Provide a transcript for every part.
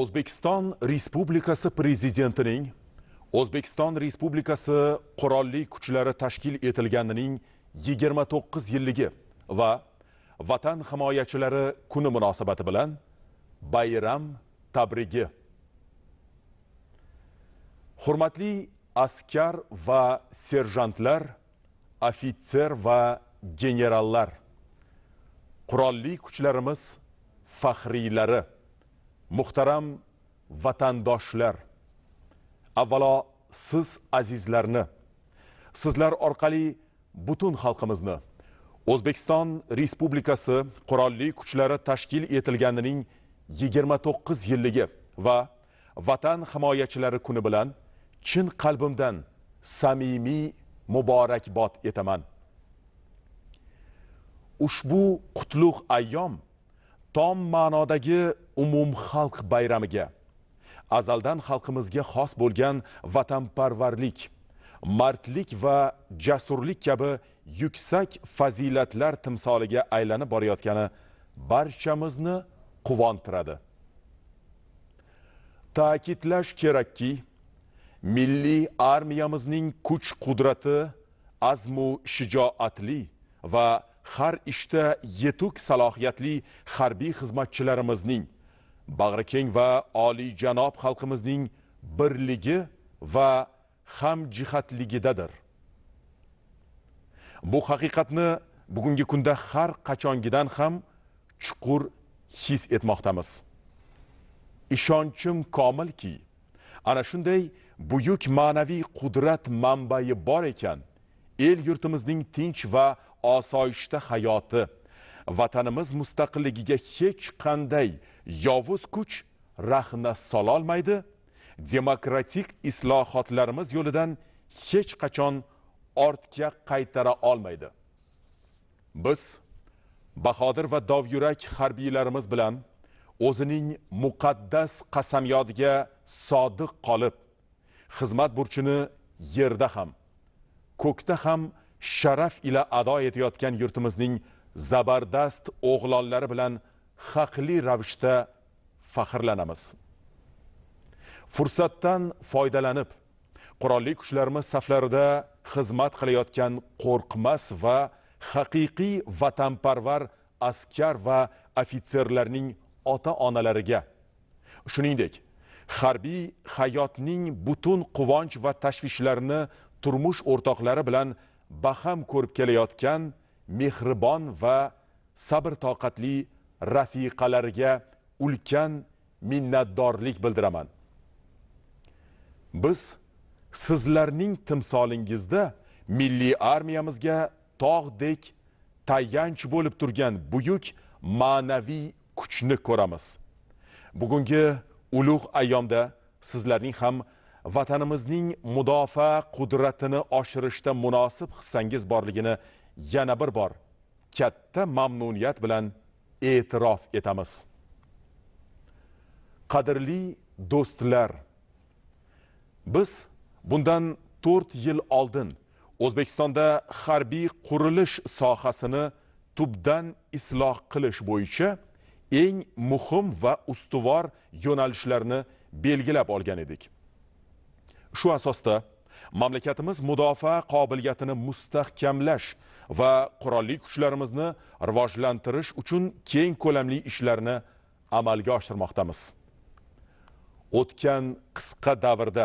o'zbekiston respublikasi prezidentining o'zbekiston respublikasi qurolli kuchlari tashkil etilganining 29 yilligi va vatan himoyachilari kuni munosabati bilan bayram tabrigi hurmatli askar va serjantlar ofitser va generallar qurolli kuchlarimiz faxriylari muhtaram vatandoshlar avvalo siz azizlarni sizlar orqali butun xalqimizni o'zbekiston respublikasi qurolli kuchlari tashkil etilganining 29 yilligi va vatan himoyachilari kuni bilan chin qalbimdan samimiy muborakbod etaman ushbu qutlug' ayyom tom ma'nodagi umumxalq bayramiga azaldan xalqimizga xos bo'lgan vatanparvarlik mardlik va jasurlik kabi yuksak fazilatlar timsoliga aylanib borayotgani barchamizni quvontiradi ta'kidlash kerakki milliy armiyamizning kuch qudrati azmu shijoatli va har ishda yetuk salohiyatli harbiy xizmatchilarimizning bag'rikeng va janob xalqimizning birligi va hamjihatligidadir bu haqiqatni bugungi kunda har qachongidan ham chuqur his etmoqdamiz ishonchim komilki ana shunday buyuk ma'naviy qudrat manbai bor ekan el yurtimizning tinch va osoyishta hayoti vatanimiz mustaqilligiga hech qanday yovuz kuch rahna sololmaydi demokratik islohotlarimiz yo'lidan hech qachon ortga qaytara olmaydi biz bahodir va dovyurak harbiylarimiz bilan o'zining muqaddas qasamyodiga sodiq qolib xizmat burchini yerda ham ko'kda ham sharaf ila ado etayotgan yurtimizning zabardast o'g'lonlari bilan haqli ravishda faxrlanamiz fursatdan foydalanib qurolli kuchlarimiz saflarida xizmat qilayotgan qo'rqmas va haqiqiy vatanparvar askar va ofitserlarning ota onalariga shuningdek harbiy hayotning butun quvonch va tashvishlarini turmush o'rtoqlari bilan baham ko'rib kelayotgan mehribon va sabr toqatli rafiqalariga ulkan minnatdorlik bildiraman biz sizlarning timsolingizda milliy armiyamizga tog'dek tayanch bo'lib turgan buyuk ma'naviy kuchni ko'ramiz bugungi ulug' ayyomda sizlarning ham vatanimizning mudofaa qudratini oshirishda munosib hissangiz borligini yana bir bor katta mamnuniyat bilan e'tirof etamiz qadrli do'stlar biz bundan to'rt yil oldin o'zbekistonda harbiy qurilish sohasini tubdan isloh qilish bo'yicha eng muhim va ustuvor yo'nalishlarni belgilab olgan edik shu asosda mamlakatimiz mudofaa qobiliyatini mustahkamlash va qurolli kuchlarimizni rivojlantirish uchun keng ko'lamli ishlarni amalga oshirmoqdamiz o'tgan qisqa davrda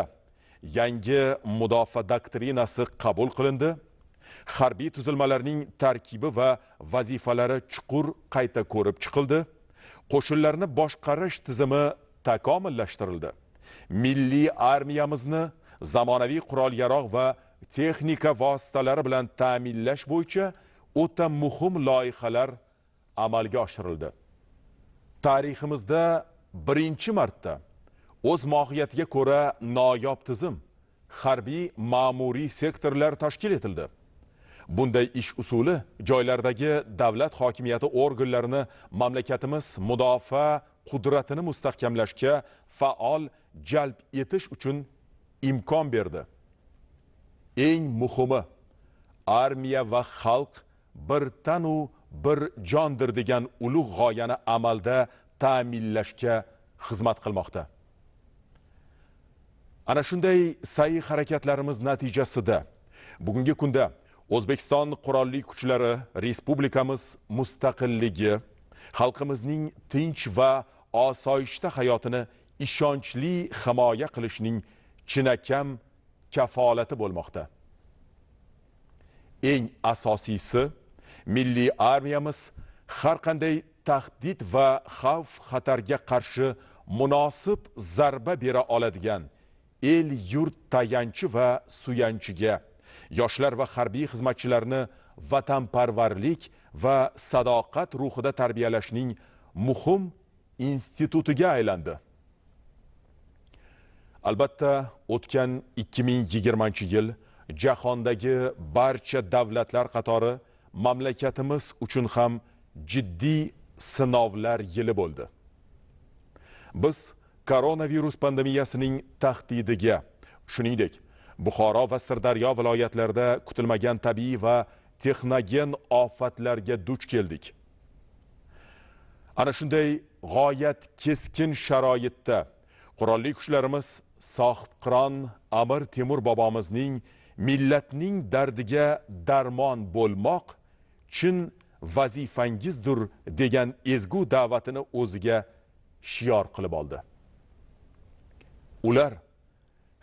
yangi mudofaa doktrinasi qabul qilindi harbiy tuzilmalarning tarkibi va vazifalari chuqur qayta ko'rib chiqildi qo'shinlarni boshqarish tizimi takomillashtirildi milliy armiyamizni zamonaviy qurol yarog' va texnika vositalari bilan ta'minlash bo'yicha o'ta muhim loyihalar amalga oshirildi tariximizda birinchi marta o'z mohiyatiga ko'ra noyob tizim harbiy ma'muriy sektorlar tashkil etildi Bunday ish usuli joylardagi davlat hokimiyati organlarini mamlakatimiz mudofaa qudratini mustahkamlashga faol jalb etish uchun imkon berdi eng muhimi armiya va xalq bir tanu bir jondir degan ulug' g'oyani amalda ta'minlashga xizmat qilmoqda ana shunday sa'y harakatlarimiz natijasida bugungi kunda o'zbekiston qurolli kuchlari respublikamiz mustaqilligi xalqimizning tinch va osoyishta hayotini ishonchli himoya qilishning chinakam kafolati bo'lmoqda eng asosiysi milliy armiyamiz har qanday tahdid va xavf xatarga qarshi munosib zarba bera oladigan el yurt tayanchi va suyanchiga yoshlar va harbiy xizmatchilarni vatanparvarlik va sadoqat ruhida tarbiyalashning muhim institutiga aylandi albatta o'tgan 2020 yil jahondagi barcha davlatlar qatori mamlakatimiz uchun ham jiddiy sinovlar yili bo'ldi biz koronavirus pandemiyasining tahdidiga shuningdek buxoro va sirdaryo viloyatlarida kutilmagan tabiiy va texnogen ofatlarga duch keldik ana shunday g'oyat keskin sharoitda qurolli kuchlarimiz sohibqiron amir temur bobomizning millatning dardiga darmon bo'lmoq chin vazifangizdir degan ezgu da'vatini o'ziga shior qilib oldi ular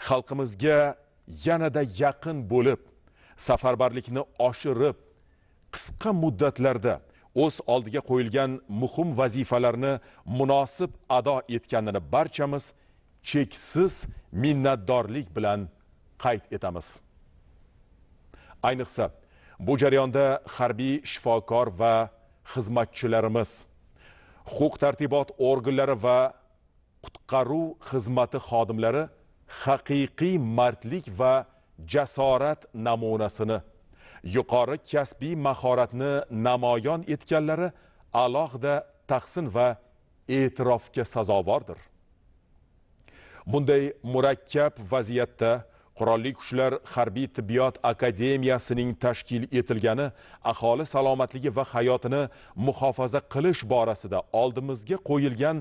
xalqimizga yanada yaqin bo'lib safarbarlikni oshirib qisqa muddatlarda o'z oldiga qo'yilgan muhim vazifalarni munosib ado etganini barchamiz cheksiz minnatdorlik bilan qayd etamiz ayniqsa bu jarayonda harbiy shifokor va xizmatchilarimiz huquq tartibot organlari va qutqaruv xizmati xodimlari haqiqiy mardlik va jasorat namunasini yuqori kasbiy mahoratni namoyon etganlari alohida tahsin va e'tirofga sazovordir bunday murakkab vaziyatda qurolli kuchlar harbiy tibbiyot akademiyasining tashkil etilgani aholi salomatligi va hayotini muhofaza qilish borasida oldimizga qo'yilgan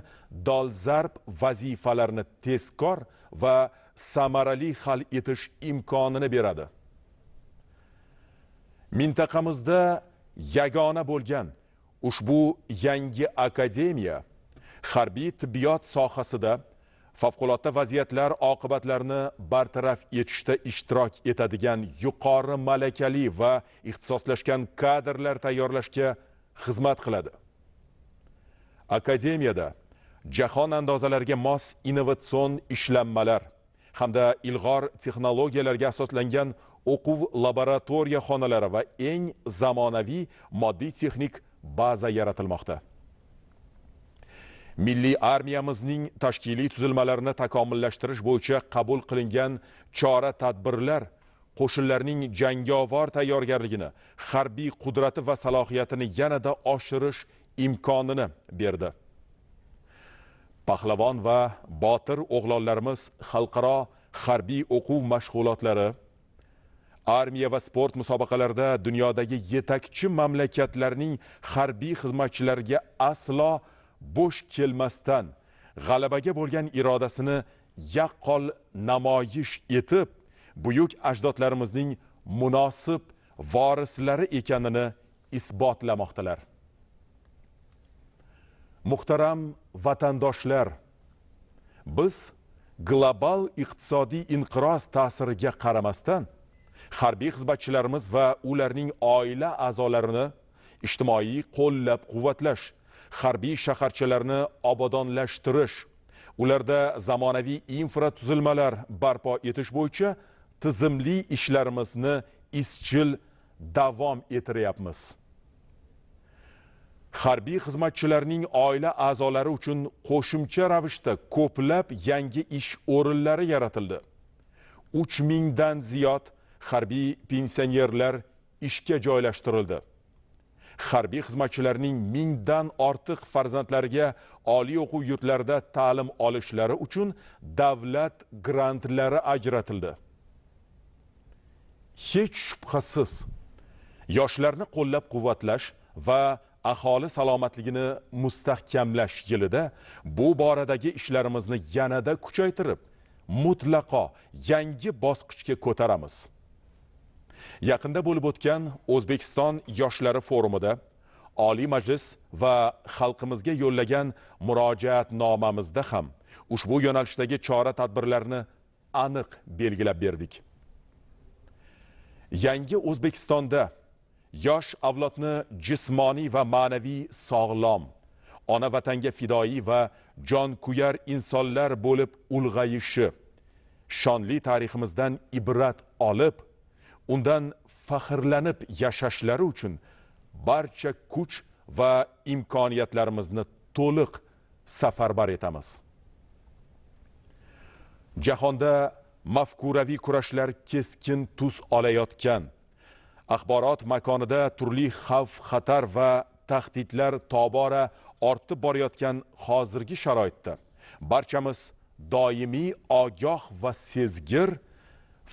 dolzarb vazifalarni tezkor va samarali hal etish imkonini beradi mintaqamizda yagona bo'lgan ushbu yangi akademiya harbiy tibbiyot sohasida favqulodda vaziyatlar oqibatlarini bartaraf etishda ishtirok etadigan yuqori malakali va ixtisoslashgan kadrlar tayyorlashga xizmat qiladi akademiyada jahon andozalariga mos innovatsion ishlanmalar hamda ilg'or texnologiyalarga asoslangan o'quv laboratoriya xonalari va eng zamonaviy moddiy texnik baza yaratilmoqda milliy armiyamizning tashkiliy tuzilmalarini takomillashtirish bo'yicha qabul qilingan chora tadbirlar qo'shinlarning jangovar tayyorgarligini harbiy qudrati va salohiyatini yanada oshirish imkonini berdi pahlavon va botir o'g'lonlarimiz xalqaro harbiy o'quv mashg'ulotlari armiya va sport musobaqalarida dunyodagi yetakchi mamlakatlarning harbiy xizmatchilariga aslo bo'sh kelmasdan g'alabaga bo'lgan irodasini yaqqol namoyish etib buyuk ajdodlarimizning munosib vorislari ekanini isbotlamoqdalar muhtaram vatandoshlar biz global iqtisodiy inqiroz ta'siriga qaramasdan harbiy xizmatchilarimiz va ularning oila a'zolarini ijtimoiy qo'llab quvvatlash harbiy shaharchalarni obodonlashtirish ularda zamonaviy infratuzilmalar barpo etish bo'yicha tizimli ishlarimizni izchil davom ettiryapmiz harbiy xizmatchilarning oila a'zolari uchun qo'shimcha ravishda ko'plab yangi ish o'rinlari yaratildi uch mingdan ziyod harbiy pensionerlar ishga joylashtirildi harbiy xizmatchilarning mingdan ortiq farzandlariga oliy o'quv yurtlarida ta'lim olishlari uchun davlat grantlari ajratildi hech shubhasiz yoshlarni qo'llab quvvatlash va aholi salomatligini mustahkamlash yilida bu boradagi ishlarimizni yanada kuchaytirib mutlaqo yangi bosqichga ko'taramiz yaqinda bo'lib o'tgan o'zbekiston yoshlari forumida oliy majlis va xalqimizga yo'llagan murojaat nomamizda ham ushbu yo'nalishdagi chora tadbirlarni aniq belgilab berdik yangi o'zbekistonda yosh avlodni jismoniy va ma'naviy sog'lom ona vatanga fidoi va jon kuyar insonlar bo'lib ulg'ayishi shonli tariximizdan ibrat olib undan faxrlanib yashashlari uchun barcha kuch va imkoniyatlarimizni to'liq safarbar etamiz jahonda mafkuraviy kurashlar keskin tus olayotgan axborot makonida turli xavf xatar va tahdidlar tobora ortib borayotgan hozirgi sharoitda barchamiz doimiy ogoh va sezgir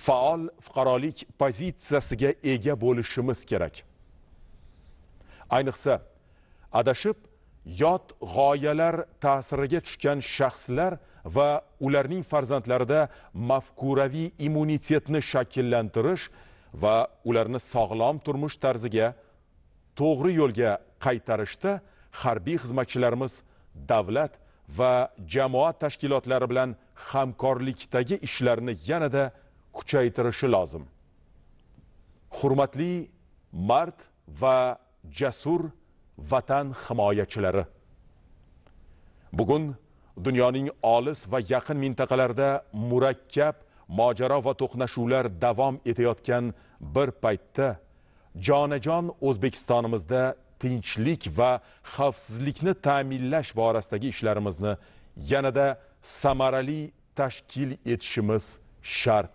faol fuqarolik pozitsiyasiga ega bo'lishimiz kerak ayniqsa adashib yot g'oyalar ta'siriga tushgan shaxslar va ularning farzandlarida mafkuraviy immunitetni shakllantirish va ularni sog'lom turmush tarziga to'g'ri yo'lga qaytarishda harbiy xizmatchilarimiz davlat va jamoat tashkilotlari bilan hamkorlikdagi ishlarni yanada kuchaytirishi lozim hurmatli mard va jasur vatan himoyachilari bugun dunyoning olis va yaqin mintaqalarida murakkab mojaro va to'qnashuvlar davom etayotgan bir paytda jonajon o'zbekistonimizda tinchlik va xavfsizlikni ta'minlash borasidagi ishlarimizni yanada samarali tashkil etishimiz shart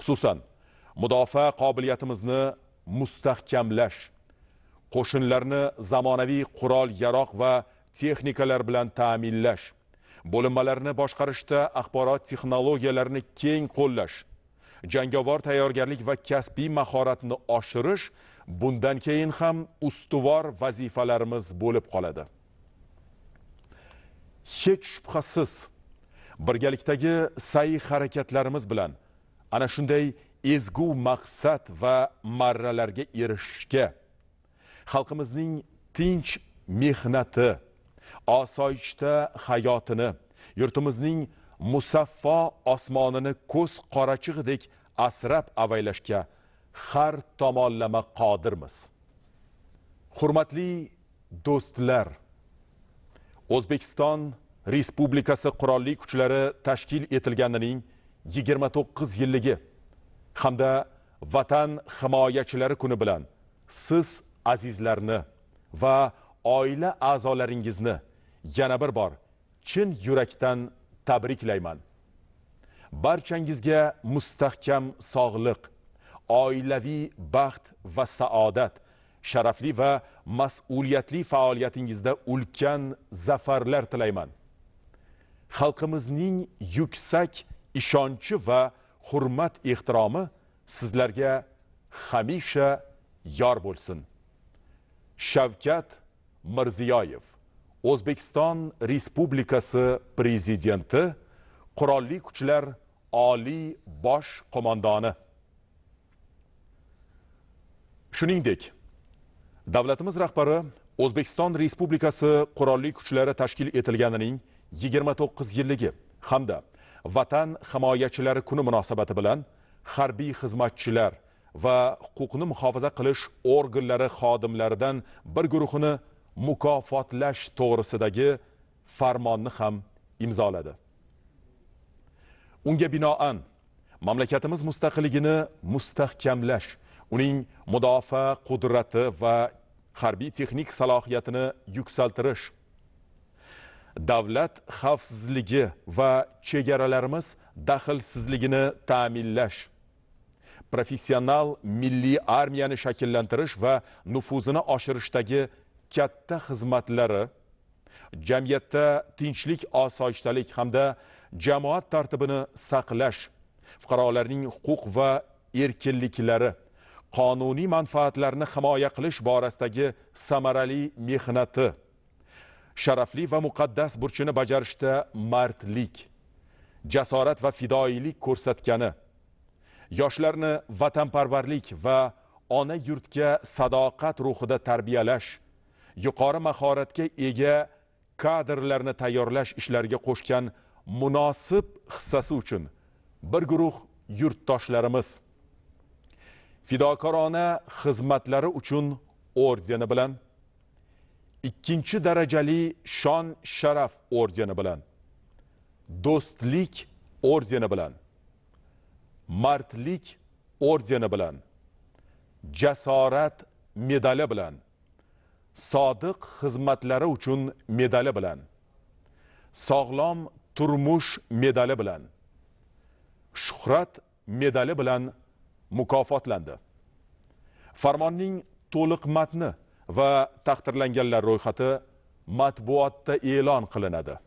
Xususan, mudofaa qobiliyatimizni mustahkamlash, qo'shinlarni zamonaviy qurol-yaroq va texnikalar bilan ta'minlash, bo'linmalarni boshqarishda axborot texnologiyalarini keng qo'llash, jangovar tayyorgarlik va kasbiy mahoratni oshirish bundan keyin ham ustuvor vazifalarimiz bo'lib qoladi. Hech shubhasiz, birgalikdagi sa'y harakatlarimiz bilan ana shunday ezgu maqsad va marralarga erishishga xalqimizning tinch mehnati osoyishta hayotini yurtimizning musaffo osmonini ko'z qorachig'idek asrab avaylashga har tomonlama qodirmiz hurmatli do'stlar o'zbekiston respublikasi qurolli kuchlari tashkil etilganining 29 yilligi hamda vatan himoyachilari kuni bilan siz azizlarni va oila a'zolaringizni yana bir bor chin yurakdan tabriklayman barchangizga mustahkam sog'liq oilaviy baxt va saodat sharafli va mas'uliyatli faoliyatingizda ulkan zafarlar tilayman xalqimizning yuksak ishonchi va hurmat ehtiromi sizlarga hamisha yor bo'lsin shavkat mirziyoyev o'zbekiston respublikasi prezidenti qurolli kuchlar oliy bosh qo'mondoni shuningdek davlatimiz rahbari o'zbekiston respublikasi qurolli kuchlari tashkil etilganining 29 yilligi hamda vatan himoyachilari kuni munosabati bilan harbiy xizmatchilar va huquqni muhofaza qilish organlari xodimlaridan bir guruhini mukofotlash to'g'risidagi farmonni ham imzoladi unga binoan mamlakatimiz mustaqilligini mustahkamlash uning mudofaa qudrati va harbiy texnik salohiyatini yuksaltirish davlat xavfsizligi va chegaralarimiz daxlsizligini ta'minlash professional milliy armiyani shakllantirish va nufuzini oshirishdagi katta xizmatlari jamiyatda tinchlik osoyishtalik hamda jamoat tartibini saqlash fuqarolarning huquq va erkinliklari qonuniy manfaatlarni himoya qilish borasidagi samarali mehnati sharafli va muqaddas burchini bajarishda mardlik jasorat va fidoyilik ko'rsatgani yoshlarni vatanparvarlik va ona yurtga sadoqat ruhida tarbiyalash yuqori mahoratga ega kadrlarni tayyorlash ishlariga qo'shgan munosib hissasi uchun bir guruh yurtdoshlarimiz fidokorona xizmatlari uchun ordeni bilan ikkinchi darajali shon sharaf ordeni bilan do'stlik ordeni bilan mardlik ordeni bilan jasorat medali bilan sodiq xizmatlari uchun medali bilan sog'lom turmush medali bilan shuhrat medali bilan mukofotlandi farmonning to'liq matni va taqdirlanganlar ro'yxati matbuotda e'lon qilinadi